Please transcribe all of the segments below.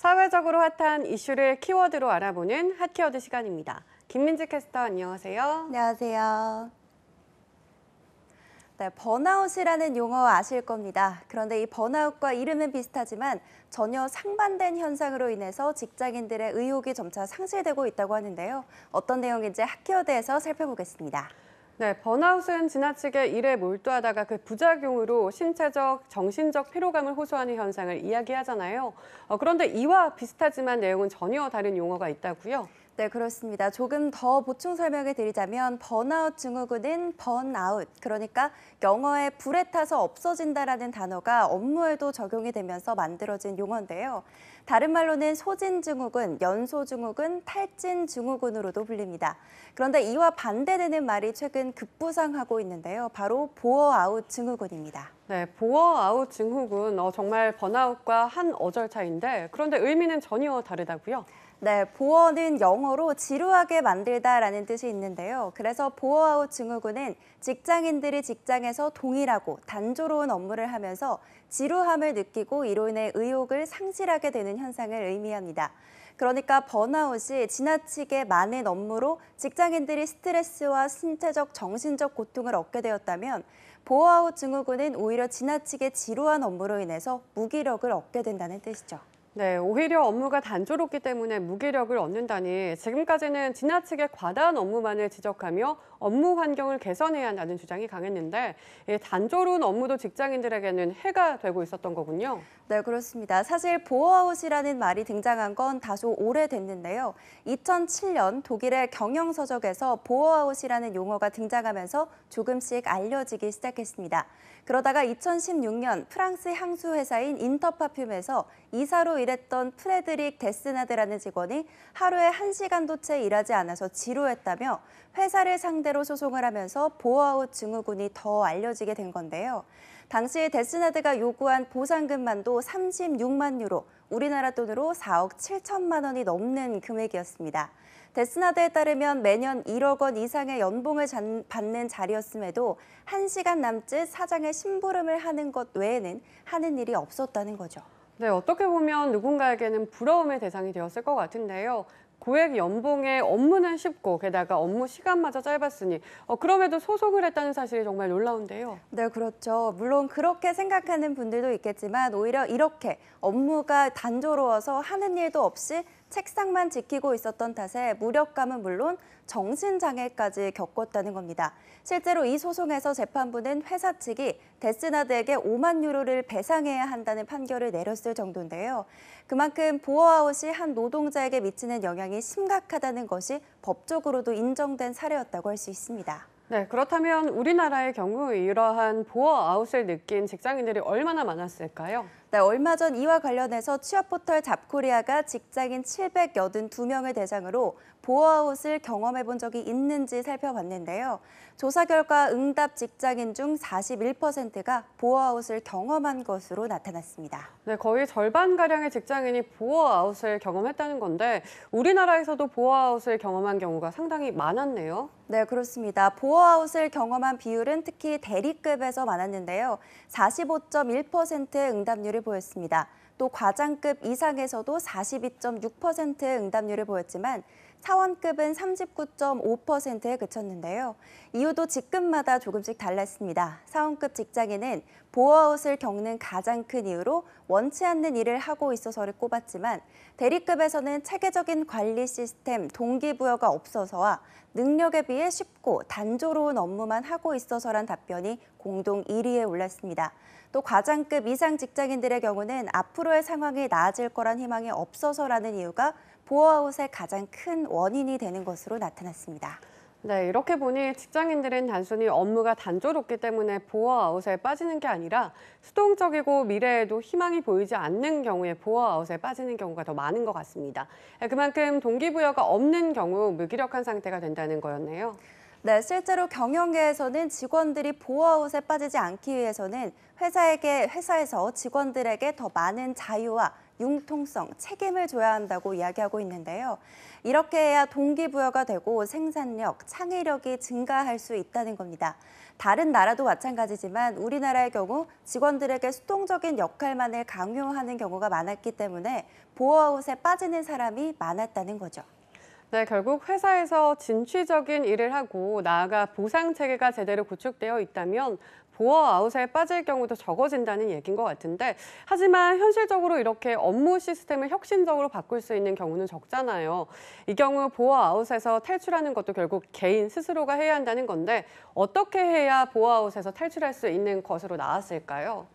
사회적으로 핫한 이슈를 키워드로 알아보는 핫키워드 시간입니다. 김민지 캐스터 안녕하세요. 안녕하세요. 네, 번아웃이라는 용어 아실 겁니다. 그런데 이 번아웃과 이름은 비슷하지만 전혀 상반된 현상으로 인해서 직장인들의 의욕이 점차 상실되고 있다고 하는데요. 어떤 내용인지 핫키워드에서 살펴보겠습니다. 네, 번아웃은 지나치게 일에 몰두하다가 그 부작용으로 신체적, 정신적 피로감을 호소하는 현상을 이야기하잖아요. 어, 그런데 이와 비슷하지만 내용은 전혀 다른 용어가 있다고요. 네, 그렇습니다. 조금 더 보충 설명을 드리자면 번아웃 증후군은 번아웃, 그러니까 영어에 불에 타서 없어진다라는 단어가 업무에도 적용이 되면서 만들어진 용어인데요. 다른 말로는 소진 증후군, 연소 증후군, 탈진 증후군으로도 불립니다. 그런데 이와 반대되는 말이 최근 급부상하고 있는데요. 바로 보어아웃 증후군입니다. 네, 보어아웃 증후군, 어, 정말 번아웃과 한 어절 차인데 그런데 의미는 전혀 다르다고요? 네, 보어는 영어로 지루하게 만들다라는 뜻이 있는데요. 그래서 보어아웃 증후군은 직장인들이 직장에서 동일하고 단조로운 업무를 하면서 지루함을 느끼고 이로 인해 의욕을 상실하게 되는 현상을 의미합니다. 그러니까 번아웃이 지나치게 많은 업무로 직장인들이 스트레스와 신체적, 정신적 고통을 얻게 되었다면 보어아웃 증후군은 오히려 지나치게 지루한 업무로 인해서 무기력을 얻게 된다는 뜻이죠. 네, 오히려 업무가 단조롭기 때문에 무기력을 얻는다니 지금까지는 지나치게 과다한 업무만을 지적하며 업무 환경을 개선해야 한다는 주장이 강했는데 단조로운 업무도 직장인들에게는 해가 되고 있었던 거군요. 네, 그렇습니다. 사실 보어아웃이라는 말이 등장한 건 다소 오래됐는데요. 2007년 독일의 경영서적에서 보어아웃이라는 용어가 등장하면서 조금씩 알려지기 시작했습니다. 그러다가 2016년 프랑스 향수회사인 인터파퓸에서 이사로 일했던 프레드릭 데스나드라는 직원이 하루에 한시간도채 일하지 않아서 지루했다며 회사를 상대로 소송을 하면서 보아웃 증후군이 더 알려지게 된 건데요. 당시 데스나드가 요구한 보상금만도 36만 유로, 우리나라 돈으로 4억 7천만 원이 넘는 금액이었습니다. 데스나드에 따르면 매년 1억 원 이상의 연봉을 받는 자리였음에도 1시간 남짓 사장의 심부름을 하는 것 외에는 하는 일이 없었다는 거죠. 네, 어떻게 보면 누군가에게는 부러움의 대상이 되었을 것 같은데요. 고액 연봉에 업무는 쉽고 게다가 업무 시간마저 짧았으니 어, 그럼에도 소송을 했다는 사실이 정말 놀라운데요. 네, 그렇죠. 물론 그렇게 생각하는 분들도 있겠지만 오히려 이렇게 업무가 단조로워서 하는 일도 없이 책상만 지키고 있었던 탓에 무력감은 물론 정신장애까지 겪었다는 겁니다. 실제로 이 소송에서 재판부는 회사 측이 데스나드에게 5만 유로를 배상해야 한다는 판결을 내렸을 정도인데요. 그만큼 보어아웃이 한 노동자에게 미치는 영향이 심각하다는 것이 법적으로도 인정된 사례였다고 할 수 있습니다. 네, 그렇다면 우리나라의 경우 이러한 보어 아웃을 느낀 직장인들이 얼마나 많았을까요? 네, 얼마 전 이와 관련해서 취업 포털 잡코리아가 직장인 782명을 대상으로 보아웃을 경험해 본 적이 있는지 살펴봤는데요. 조사 결과 응답 직장인 중 41%가 보아웃을 경험한 것으로 나타났습니다. 네, 거의 절반가량의 직장인이 보아웃을 경험했다는 건데 우리나라에서도 보아웃을 경험한 경우가 상당히 많았네요. 네, 그렇습니다. 보어아웃을 경험한 비율은 특히 대리급에서 많았는데요. 45.1%의 응답률이 응답률이 보였습니다. 또 과장급 이상에서도 42.6% 응답률을 보였지만 사원급은 39.5%에 그쳤는데요. 이유도 직급마다 조금씩 달랐습니다. 사원급 직장에는 보아웃을 겪는 가장 큰 이유로 원치 않는 일을 하고 있어서를 꼽았지만 대리급에서는 체계적인 관리 시스템, 동기부여가 없어서와 능력에 비해 쉽고 단조로운 업무만 하고 있어서란 답변이 공동 1위에 올랐습니다. 또 과장급 이상 직장인들의 경우는 앞으로의 상황이 나아질 거란 희망이 없어서라는 이유가 보어아웃의 가장 큰 원인이 되는 것으로 나타났습니다. 네, 이렇게 보니 직장인들은 단순히 업무가 단조롭기 때문에 보어 아웃에 빠지는 게 아니라 수동적이고 미래에도 희망이 보이지 않는 경우에 보어 아웃에 빠지는 경우가 더 많은 것 같습니다. 네, 그만큼 동기부여가 없는 경우 무기력한 상태가 된다는 거였네요. 네, 실제로 경영계에서는 직원들이 보어아웃에 빠지지 않기 위해서는 회사에게 회사에서 직원들에게 더 많은 자유와 융통성, 책임을 줘야 한다고 이야기하고 있는데요. 이렇게 해야 동기부여가 되고 생산력, 창의력이 증가할 수 있다는 겁니다. 다른 나라도 마찬가지지만 우리나라의 경우 직원들에게 수동적인 역할만을 강요하는 경우가 많았기 때문에 보호아웃에 빠지는 사람이 많았다는 거죠. 네, 결국 회사에서 진취적인 일을 하고 나아가 보상 체계가 제대로 구축되어 있다면 보어 아웃에 빠질 경우도 적어진다는 얘기인 것 같은데 하지만 현실적으로 이렇게 업무 시스템을 혁신적으로 바꿀 수 있는 경우는 적잖아요. 이 경우 보어 아웃에서 탈출하는 것도 결국 개인 스스로가 해야 한다는 건데 어떻게 해야 보어 아웃에서 탈출할 수 있는 것으로 나왔을까요?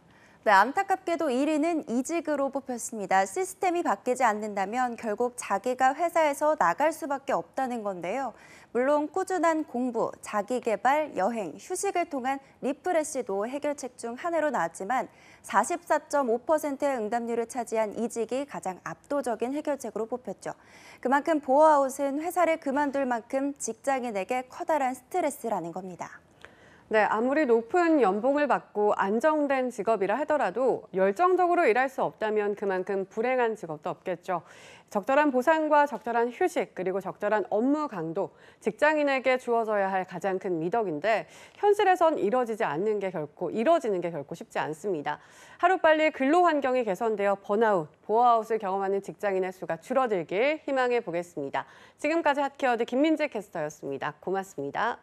네, 안타깝게도 1위는 이직으로 뽑혔습니다. 시스템이 바뀌지 않는다면 결국 자기가 회사에서 나갈 수밖에 없다는 건데요. 물론 꾸준한 공부, 자기 개발, 여행, 휴식을 통한 리프레시도 해결책 중 하나로 나왔지만 44.5%의 응답률을 차지한 이직이 가장 압도적인 해결책으로 뽑혔죠. 그만큼 보아웃은 회사를 그만둘 만큼 직장인에게 커다란 스트레스라는 겁니다. 네, 아무리 높은 연봉을 받고 안정된 직업이라 하더라도 열정적으로 일할 수 없다면 그만큼 불행한 직업도 없겠죠. 적절한 보상과 적절한 휴식, 그리고 적절한 업무 강도, 직장인에게 주어져야 할 가장 큰 미덕인데 현실에선 이루어지지 않는 게 결코, 이루어지는게 결코 쉽지 않습니다. 하루빨리 근로 환경이 개선되어 번아웃, 보아웃을 경험하는 직장인의 수가 줄어들길 희망해 보겠습니다. 지금까지 핫키워드 김민재 캐스터였습니다. 고맙습니다.